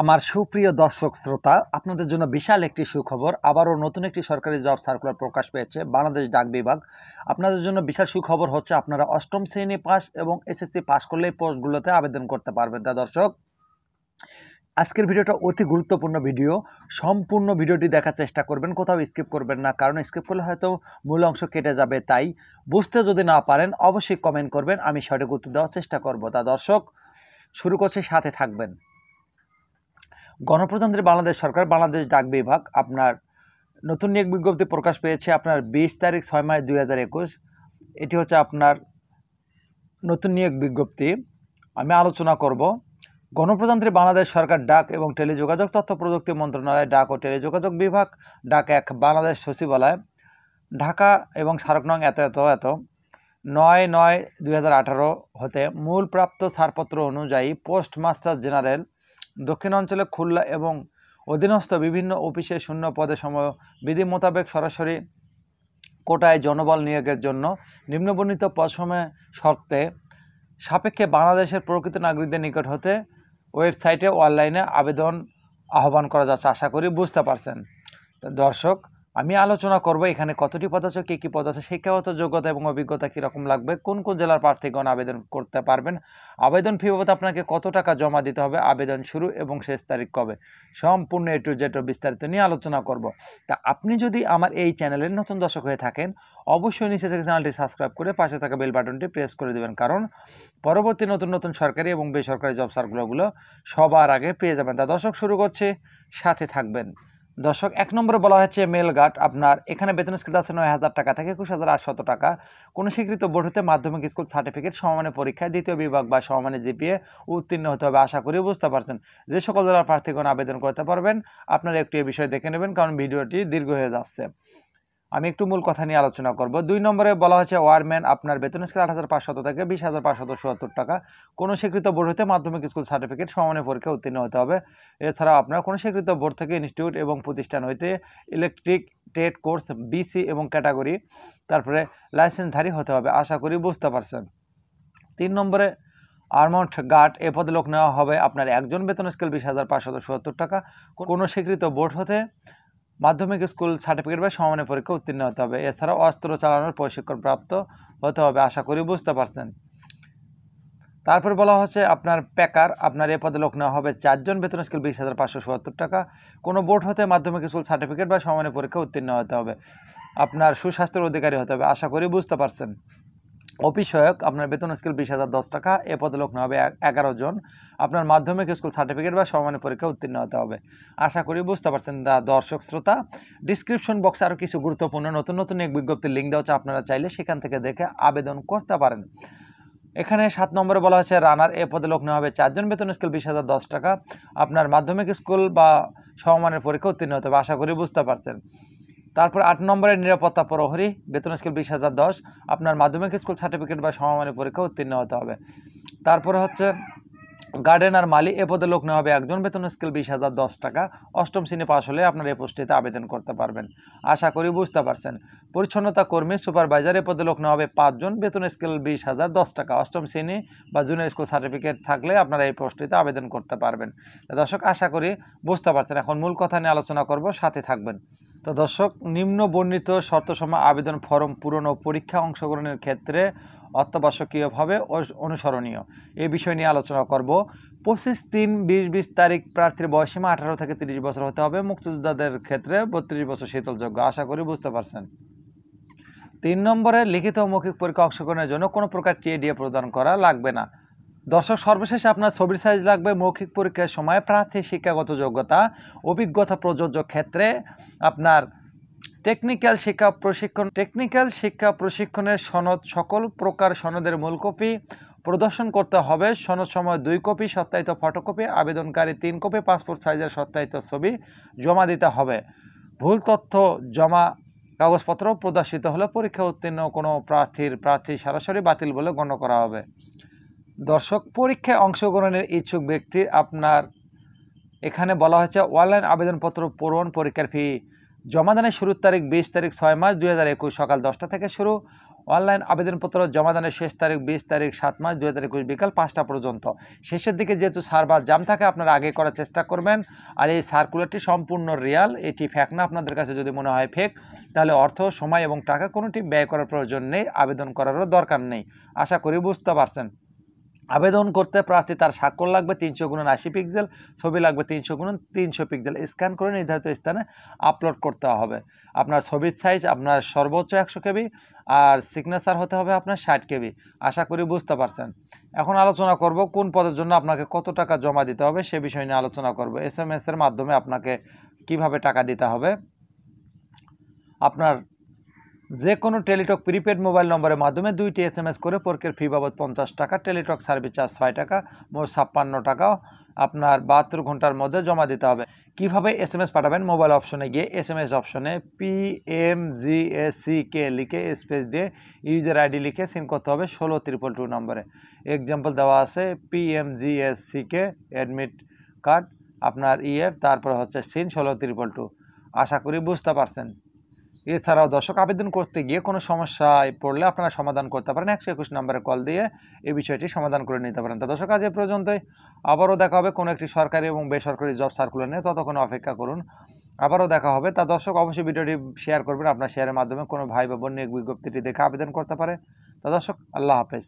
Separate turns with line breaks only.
আমার সুপ্রিয় দর্শক শ্রোতা আপনাদের জন্য বিশাল একটি সুখবর আবারও নতুন একটি সরকারি জব সার্কুলার প্রকাশ পেয়েছে বাংলাদেশ ডাক বিভাগ আপনাদের জন্য বিশাল সুখবর হচ্ছে আপনারা অষ্টম শ্রেণী পাস এবং এসএসসি পাস করলে পোস্টগুলোতে আবেদন করতে পারবেন তা দর্শক আজকের ভিডিওটা অতি গুরুত্বপূর্ণ ভিডিও সম্পূর্ণ ভিডিওটি দেখার চেষ্টা করবেন কোথাও স্কিপ করবেন না কারণ স্কিপ করলে হয়তো মূল অংশ কেটে যাবে তাই বুঝতে যদি না পারেন অবশ্যই কমেন্ট করবেন আমি সঠিক উত্তর দেওয়ার চেষ্টা করব তা দর্শক শুরু করছে সাথে থাকবেন গণপ্রজাতন্ত্রী বাংলাদেশ সরকার বাংলাদেশ ডাক বিভাগ আপনার নতুন নিয়োগ বিজ্ঞপ্তি প্রকাশ পেয়েছে আপনার বিশ তারিখ ছয় মাস দুই হাজার একুশ এটি হচ্ছে আপনার নতুন নিয়োগ বিজ্ঞপ্তি আমি আলোচনা করব গণপ্রজাতন্ত্রী বাংলাদেশ সরকার ডাক এবং টেলিযোগাযোগ তথ্য প্রযুক্তি মন্ত্রণালয় ডাক ও টেলিযোগাযোগ বিভাগ ডাক এক বাংলাদেশ সচিবালয় ঢাকা এবং সারকনং এত এত এত নয় নয় দুই হতে মূল প্রাপ্ত ছাড়পত্র অনুযায়ী পোস্ট মাস্টার জেনারেল দক্ষিণ অঞ্চলে খুলনা এবং অধীনস্থ বিভিন্ন অফিসে শূন্য পদে সময় বিধি মোতাবেক সরাসরি কোটায় জনবল নিয়োগের জন্য নিম্নবর্ণিত পশমে শর্তে সাপেক্ষে বাংলাদেশের প্রকৃত নাগরিকদের নিকট হতে ওয়েবসাইটে অনলাইনে আবেদন আহ্বান করা যাচ্ছে আশা করি বুঝতে পারছেন দর্শক আমি আলোচনা করব এখানে কতটি পদ আছে কী কী পদ আছে শিক্ষাগত যোগ্যতা এবং অভিজ্ঞতা কীরকম লাগবে কোন কোন জেলার প্রার্থীগণ আবেদন করতে পারবেন আবেদন ফি বাবদ আপনাকে কত টাকা জমা দিতে হবে আবেদন শুরু এবং শেষ তারিখ কবে সম্পূর্ণ এ টু জেড বিস্তারিত নিয়ে আলোচনা করব তা আপনি যদি আমার এই চ্যানেলের নতুন দর্শক হয়ে থাকেন অবশ্যই নিচে থেকে চ্যানেলটি সাবস্ক্রাইব করে পাশে থাকা বেল বাটনটি প্রেস করে দেবেন কারণ পরবর্তী নতুন নতুন সরকারি এবং বেসরকারি জব সার্কুলারগুলো সবার আগে পেয়ে যাবেন তা দর্শক শুরু করছে সাথে থাকবেন দর্শক এক নম্বরে বলা হয়েছে মেল গার্ড আপনার এখানে বেতন স্কেল আছে নয় হাজার টাকা থেকে একুশ হাজার আটশত টাকা কোনো স্বীকৃত বোর্ড হতে মাধ্যমিক স্কুল সার্টিফিকেট সমমানের পরীক্ষায় দ্বিতীয় বিভাগ বা সমমানের জিপিএ উত্তীর্ণ হতে হবে আশা করি বুঝতে পারছেন যে সকল জেলার প্রার্থীগণ আবেদন করতে পারবেন আপনারা একটু এ বিষয়ে দেখে নেবেন কারণ ভিডিওটি দীর্ঘ হয়ে যাচ্ছে আমি একটু মূল কথা নিয়ে আলোচনা করব দুই নম্বরে বলা হয়েছে ওয়ারম্যান আপনার বেতন স্কেল আট হাজার পাঁচশত থেকে বিশ হাজার পাঁচশত সত্তর টাকা কোনো স্বীকৃত বোর্ড হতে মাধ্যমিক স্কুল সার্টিফিকেট সমানে পরীক্ষা উত্তীর্ণ হতে হবে এছাড়াও আপনার কোনো স্বীকৃত বোর্ড থেকে ইনস্টিটিউট এবং প্রতিষ্ঠান হইতে ইলেকট্রিক টেট কোর্স বিসি এবং ক্যাটাগরি তারপরে লাইসেন্সধারী হতে হবে আশা করি বুঝতে পারছেন তিন নম্বরে আর্মাউন্ট গার্ড এ পদে লোক নেওয়া হবে আপনার একজন বেতন স্কেল বিশ হাজার পাঁচশত সত্তর টাকা কোনো স্বীকৃত বোর্ড হতে মাধ্যমিক স্কুল সার্টিফিকেট বা সমানের পরীক্ষা উত্তীর্ণ হতে হবে এছাড়াও অস্ত্র চালানোর প্রশিক্ষণ প্রাপ্ত হতে হবে আশা করি বুঝতে পারছেন তারপর বলা হচ্ছে আপনার প্যাকার আপনার এ পদে লোক নেওয়া হবে চারজন বেতন স্কেল বিশ হাজার পাঁচশো সত্তর টাকা কোনো বোর্ড হতে মাধ্যমিক স্কুল সার্টিফিকেট বা সমানের পরীক্ষা উত্তীর্ণ হতে হবে আপনার সুস্বাস্থ্যের অধিকারী হতে হবে আশা করি বুঝতে পারছেন অফিস সহায়ক আপনার বেতন স্কেল বিশ হাজার দশ টাকা এ পদে লোক হবে এগারো জন আপনার মাধ্যমিক স্কুল সার্টিফিকেট বা সমমানের পরীক্ষা উত্তীর্ণ হতে হবে আশা করি বুঝতে পারছেন দর্শক শ্রোতা ডিসক্রিপশন বক্সে আরও কিছু গুরুত্বপূর্ণ নতুন নতুন এক বিজ্ঞপ্তির লিঙ্ক দেওয়া হচ্ছে আপনারা চাইলে সেখান থেকে দেখে আবেদন করতে পারেন এখানে সাত নম্বরে বলা হয়েছে রানার এ পদে লোক নেওয়া হবে চারজন বেতন স্কেল বিশ হাজার দশ টাকা আপনার মাধ্যমিক স্কুল বা সমমানের পরীক্ষা উত্তীর্ণ হতে হবে আশা করি বুঝতে পারছেন তারপর আট নম্বরের নিরাপত্তা প্রহরী বেতন স্কেল বিশ হাজার দশ আপনার মাধ্যমিক স্কুল সার্টিফিকেট বা সমমানের পরীক্ষা উত্তীর্ণ হতে হবে তারপরে হচ্ছে গার্ডেনার মালি এ পদে লোক নেওয়া হবে একজন বেতন স্কেল বিশ হাজার দশ টাকা অষ্টম শ্রেণী পাশ হলে আপনার এ পোস্টটিতে আবেদন করতে পারবেন আশা করি বুঝতে পারছেন পরিচ্ছন্নতা কর্মী সুপারভাইজার এ পদে লোক নেওয়া হবে পাঁচজন বেতন স্কেল বিশ হাজার দশ টাকা অষ্টম শ্রেণী বা জুনিয়র স্কুল সার্টিফিকেট থাকলে আপনারা এই পোস্টটিতে আবেদন করতে পারবেন দর্শক আশা করি বুঝতে পারছেন এখন মূল কথা নিয়ে আলোচনা করব সাথে থাকবেন তো দর্শক নিম্ন বর্ণিত শর্তসময় আবেদন ফরম পূরণ ও পরীক্ষা অংশগ্রহণের ক্ষেত্রে অত্যাবশ্যকীয়ভাবে অনুসরণীয় এ বিষয় নিয়ে আলোচনা করব পঁচিশ তিন বিশ বিশ তারিখ প্রার্থীর বয়সীমা আঠারো থেকে তিরিশ বছর হতে হবে মুক্তিযোদ্ধাদের ক্ষেত্রে বত্রিশ বছর শীতলযোগ্য আশা করি বুঝতে পারছেন তিন নম্বরে লিখিত মৌখিক পরীক্ষা অংশগ্রহণের জন্য কোনো প্রকার টিএডিএ প্রদান করা লাগবে না দর্শক সর্বশেষে আপনার ছবির সাইজ লাগবে মৌখিক পরীক্ষার সময় প্রার্থী শিক্ষাগত যোগ্যতা অভিজ্ঞতা প্রযোজ্য ক্ষেত্রে আপনার টেকনিক্যাল শিক্ষা প্রশিক্ষণ টেকনিক্যাল শিক্ষা প্রশিক্ষণের সনদ সকল প্রকার সনদের মূল কপি প্রদর্শন করতে হবে সনদ সময় দুই কপি সত্যায়িত ফটোকপি আবেদনকারী তিন কপি পাসপোর্ট সাইজের সত্যায়িত ছবি জমা দিতে হবে ভুল তথ্য জমা কাগজপত্র প্রদর্শিত হলে পরীক্ষা উত্তীর্ণ কোনো প্রার্থীর প্রার্থী সরাসরি বাতিল বলে গণ্য করা হবে দর্শক পরীক্ষায় অংশগ্রহণের ইচ্ছুক ব্যক্তি আপনার এখানে বলা হয়েছে অনলাইন আবেদনপত্র পূরণ পরীক্ষার ফি জমাদানের শুরুর তারিখ বিশ তারিখ ছয় মাস দুই হাজার একুশ সকাল দশটা থেকে শুরু অনলাইন আবেদনপত্র জমাদানের শেষ তারিখ বিশ তারিখ সাত মাস দু হাজার একুশ বিকাল পাঁচটা পর্যন্ত শেষের দিকে যেহেতু সার্ভার জাম থাকে আপনারা আগে করার চেষ্টা করবেন আর এই সার্কুলারটি সম্পূর্ণ রিয়াল এটি ফেক না আপনাদের কাছে যদি মনে হয় ফেক তাহলে অর্থ সময় এবং টাকা কোনোটি ব্যয় করার প্রয়োজন নেই আবেদন করারও দরকার নেই আশা করি বুঝতে পারছেন আবেদন করতে প্রার্থী তার স্বাক্ষর লাগবে তিনশো গুণন আশি পিক্সেল ছবি লাগবে তিনশো গুণন তিনশো পিক্সেল স্ক্যান করে নির্ধারিত স্থানে আপলোড করতে হবে আপনার ছবির সাইজ আপনার সর্বোচ্চ একশো কেবি আর সিগনেচার হতে হবে আপনার ষাট কেবি আশা করি বুঝতে পারছেন এখন আলোচনা করব কোন পদের জন্য আপনাকে কত টাকা জমা দিতে হবে সে বিষয় নিয়ে আলোচনা করব এস এম এর মাধ্যমে আপনাকে কিভাবে টাকা দিতে হবে আপনার যে কোনো টেলিটক প্রিপেড মোবাইল নম্বরের মাধ্যমে দুইটি এস এম এস করে পর্কের ফি বাবদ পঞ্চাশ টাকা টেলিটক সার্ভিস চার্জ ছয় টাকা মোট ছাপ্পান্ন টাকাও আপনার বাহাত্তর ঘন্টার মধ্যে জমা দিতে হবে কিভাবে এস এম এস পাঠাবেন মোবাইল অপশনে গিয়ে এস এম এস অপশনে P M G S C K লিখে স্পেস দিয়ে ইউজার আইডি লিখে সিন করতে হবে ষোলো ত্রিপল টু নম্বরে এক্সাম্পল দেওয়া আছে P M G S C K admit card আপনার ইএফ তারপর হচ্ছে সিন ষোলো ত্রিপল টু আশা করি বুঝতে পারছেন এছাড়াও দর্শক আবেদন করতে গিয়ে কোনো সমস্যায় পড়লে আপনারা সমাধান করতে পারেন একশো একুশ নম্বরে কল দিয়ে এই বিষয়টি সমাধান করে নিতে পারেন তা দর্শক আজ এ পর্যন্তই আবারও দেখা হবে কোনো একটি সরকারি এবং বেসরকারি জব সার্কুলার নিয়ে ততক্ষণ অপেক্ষা করুন আবারও দেখা হবে তা দর্শক অবশ্যই ভিডিওটি শেয়ার করবেন আপনার শেয়ারের মাধ্যমে কোনো ভাই বা বোন নিয়োগ বিজ্ঞপ্তিটি দেখে আবেদন করতে পারে তা দর্শক আল্লাহ হাফেজ